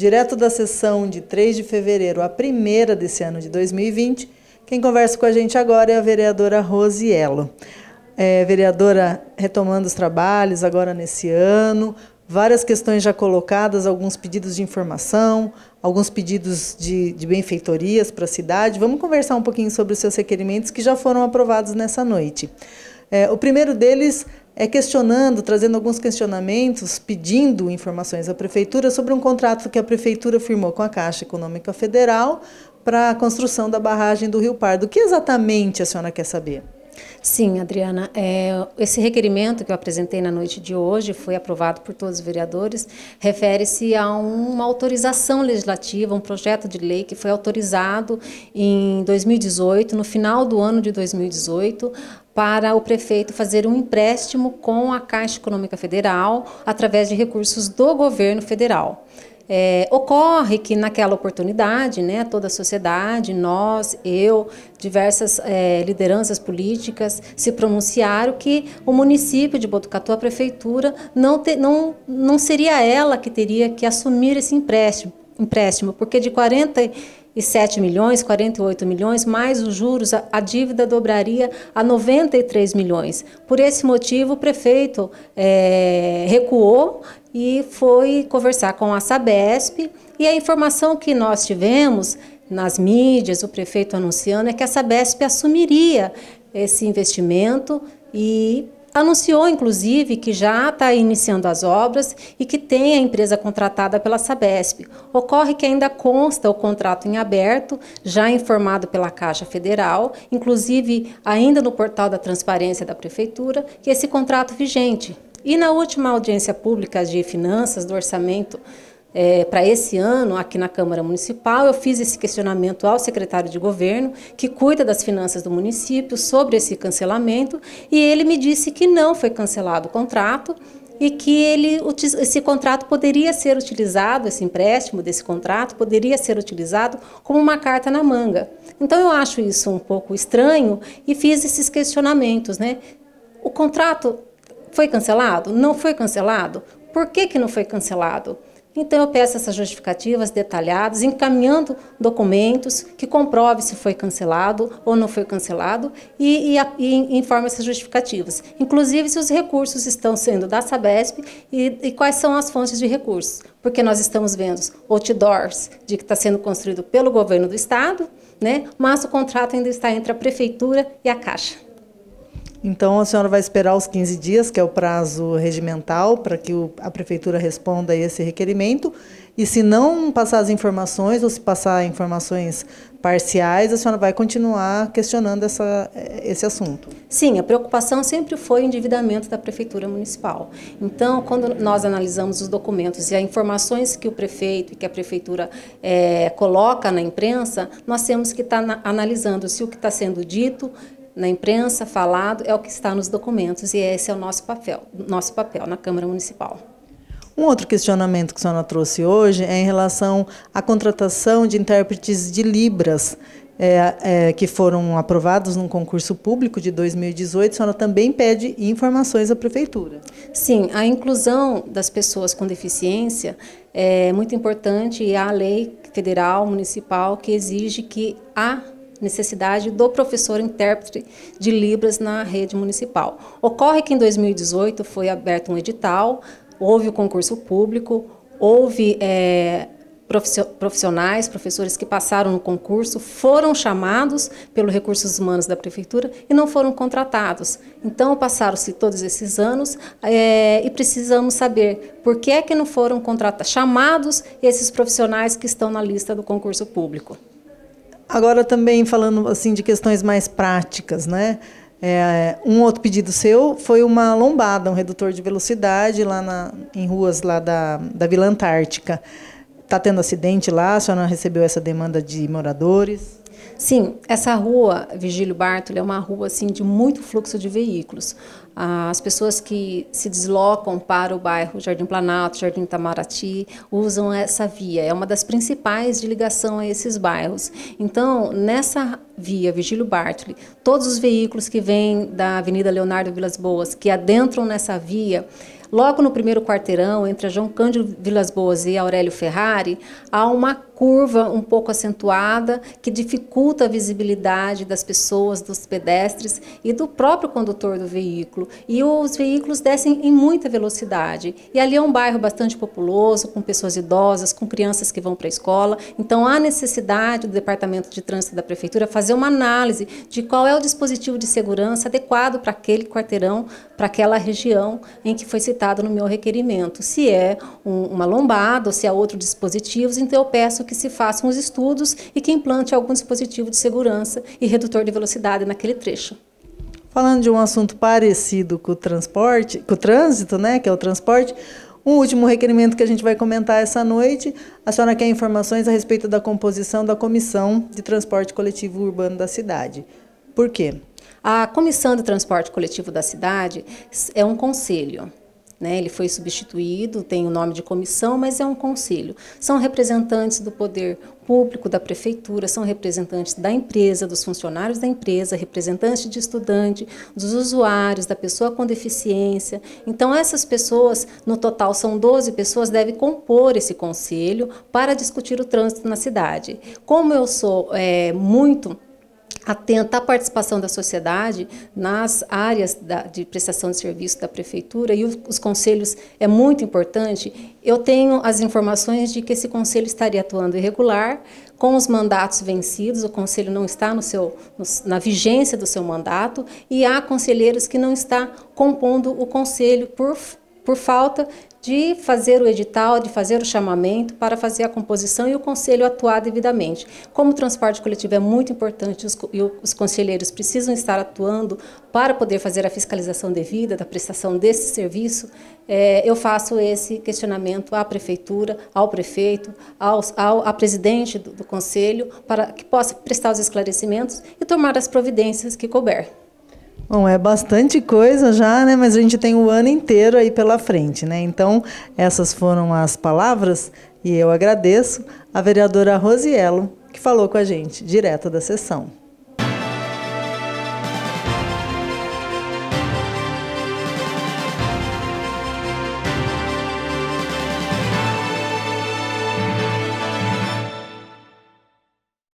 Direto da sessão de 3 de fevereiro à primeira desse ano de 2020, quem conversa com a gente agora é a vereadora Rosiello. É, vereadora, retomando os trabalhos agora nesse ano, várias questões já colocadas, alguns pedidos de informação, alguns pedidos de, de benfeitorias para a cidade. Vamos conversar um pouquinho sobre os seus requerimentos que já foram aprovados nessa noite. É, o primeiro deles, é, questionando, trazendo alguns questionamentos, pedindo informações à Prefeitura sobre um contrato que a Prefeitura firmou com a Caixa Econômica Federal para a construção da barragem do Rio Pardo. O que exatamente a senhora quer saber? Sim, Adriana. É, esse requerimento que eu apresentei na noite de hoje foi aprovado por todos os vereadores. Refere-se a uma autorização legislativa, um projeto de lei que foi autorizado em 2018, no final do ano de 2018, para o prefeito fazer um empréstimo com a Caixa Econômica Federal através de recursos do governo federal. É, ocorre que naquela oportunidade, né, toda a sociedade, nós, eu, diversas é, lideranças políticas se pronunciaram que o município de Botucatu, a prefeitura, não, te, não, não seria ela que teria que assumir esse empréstimo, empréstimo porque de 40 e 7 milhões, 48 milhões, mais os juros, a dívida dobraria a 93 milhões. Por esse motivo, o prefeito é, recuou e foi conversar com a Sabesp. E a informação que nós tivemos nas mídias, o prefeito anunciando, é que a Sabesp assumiria esse investimento e anunciou, inclusive, que já está iniciando as obras e que tem a empresa contratada pela Sabesp. Ocorre que ainda consta o contrato em aberto, já informado pela Caixa Federal, inclusive ainda no portal da transparência da Prefeitura, que esse contrato vigente. E na última audiência pública de finanças do orçamento é, para esse ano aqui na Câmara Municipal. Eu fiz esse questionamento ao secretário de governo, que cuida das finanças do município, sobre esse cancelamento, e ele me disse que não foi cancelado o contrato e que ele, esse contrato poderia ser utilizado, esse empréstimo desse contrato poderia ser utilizado como uma carta na manga. Então eu acho isso um pouco estranho e fiz esses questionamentos, né? O contrato foi cancelado? Não foi cancelado? Por que, que não foi cancelado? Então eu peço essas justificativas detalhadas, encaminhando documentos que comprove se foi cancelado ou não foi cancelado e, e, e informa essas justificativas. Inclusive se os recursos estão sendo da Sabesp e, e, quais são as fontes de recursos. Porque nós estamos vendo outdoors de que está sendo construído pelo governo do Estado, né, mas o contrato ainda está entre a Prefeitura e a Caixa. Então, a senhora vai esperar os 15 dias, que é o prazo regimental, para que a prefeitura responda a esse requerimento. E se não passar as informações, ou se passar informações parciais, a senhora vai continuar questionando essa, esse assunto. Sim, a preocupação sempre foi o endividamento da prefeitura municipal. Então, quando nós analisamos os documentos e as informações que o prefeito e que a prefeitura é, coloca na imprensa, nós temos que estar tá analisando se o que está sendo dito na imprensa, falado, é o que está nos documentos e esse é o nosso papel, nosso papel na Câmara Municipal. Um outro questionamento que a senhora trouxe hoje é em relação à contratação de intérpretes de Libras. É, é, que foram aprovados num concurso público de 2018, a senhora também pede informações à prefeitura. Sim, a inclusão das pessoas com deficiência é muito importante e há lei federal, municipal, que exige que a necessidade do professor intérprete de Libras na rede municipal. Ocorre que em 2018 foi aberto um edital, houve o um concurso público, houve é, profissionais, professores que passaram no concurso, foram chamados pelos recursos humanos da prefeitura e não foram contratados. Então, passaram-se todos esses anos é, e precisamos saber por que é que não foram chamados esses profissionais que estão na lista do concurso público. Agora também falando assim de questões mais práticas, né? É, um outro pedido seu foi uma lombada, um redutor de velocidade lá na, em ruas lá da, da Vila Antártica. Está tendo acidente lá? A senhora recebeu essa demanda de moradores? Sim, essa rua Vigílio Bartoli é uma rua assim de muito fluxo de veículos. As pessoas que se deslocam para o bairro Jardim Planalto, Jardim Itamaraty, usam essa via. É uma das principais de ligação a esses bairros. Então, nessa via Vigílio Bartoli, todos os veículos que vêm da Avenida Leonardo Vilas Boas, que adentram nessa via, Logo no primeiro quarteirão, entre João Cândido Vilas Boas e Aurélio Ferrari, há uma curva um pouco acentuada que dificulta a visibilidade das pessoas, dos pedestres e do próprio condutor do veículo e os veículos descem em muita velocidade. E ali é um bairro bastante populoso, com pessoas idosas, com crianças que vão para a escola. Então há necessidade do Departamento de Trânsito da Prefeitura fazer uma análise de qual é o dispositivo de segurança adequado para aquele quarteirão, para aquela região em que foi citado no meu requerimento. Se é um, uma lombada ou se é outro dispositivo, então eu peço que se façam os estudos e que implante algum dispositivo de segurança e redutor de velocidade naquele trecho. Falando de um assunto parecido com o transporte, com o trânsito, né, que é o transporte, um último requerimento que a gente vai comentar essa noite. A senhora quer informações a respeito da composição da Comissão de Transporte Coletivo Urbano da cidade. Por quê? A Comissão de Transporte Coletivo da cidade é um conselho né? Ele foi substituído, tem o nome de comissão, mas é um conselho. São representantes do poder público, da prefeitura, são representantes da empresa, dos funcionários da empresa, representantes de estudante, dos usuários, da pessoa com deficiência. Então, essas pessoas, no total são 12 pessoas, devem compor esse conselho para discutir o trânsito na cidade. Como eu sou é, muito atenta à participação da sociedade nas áreas da, de prestação de serviço da prefeitura e os conselhos é muito importante. Eu tenho as informações de que esse conselho estaria atuando irregular, com os mandatos vencidos, o conselho não está no seu, no, na vigência do seu mandato e há conselheiros que não está compondo o conselho por, por falta de fazer o edital, de fazer o chamamento para fazer a composição e o conselho atuar devidamente. Como o transporte coletivo é muito importante e os conselheiros precisam estar atuando para poder fazer a fiscalização devida da prestação desse serviço, é, eu faço esse questionamento à prefeitura, ao prefeito, ao à presidente do, do conselho, para que possa prestar os esclarecimentos e tomar as providências que couber. Bom, é bastante coisa já, né? Mas a gente tem o ano inteiro aí pela frente, né? Então, essas foram as palavras e eu agradeço a vereadora Rosiello, que falou com a gente direto da sessão.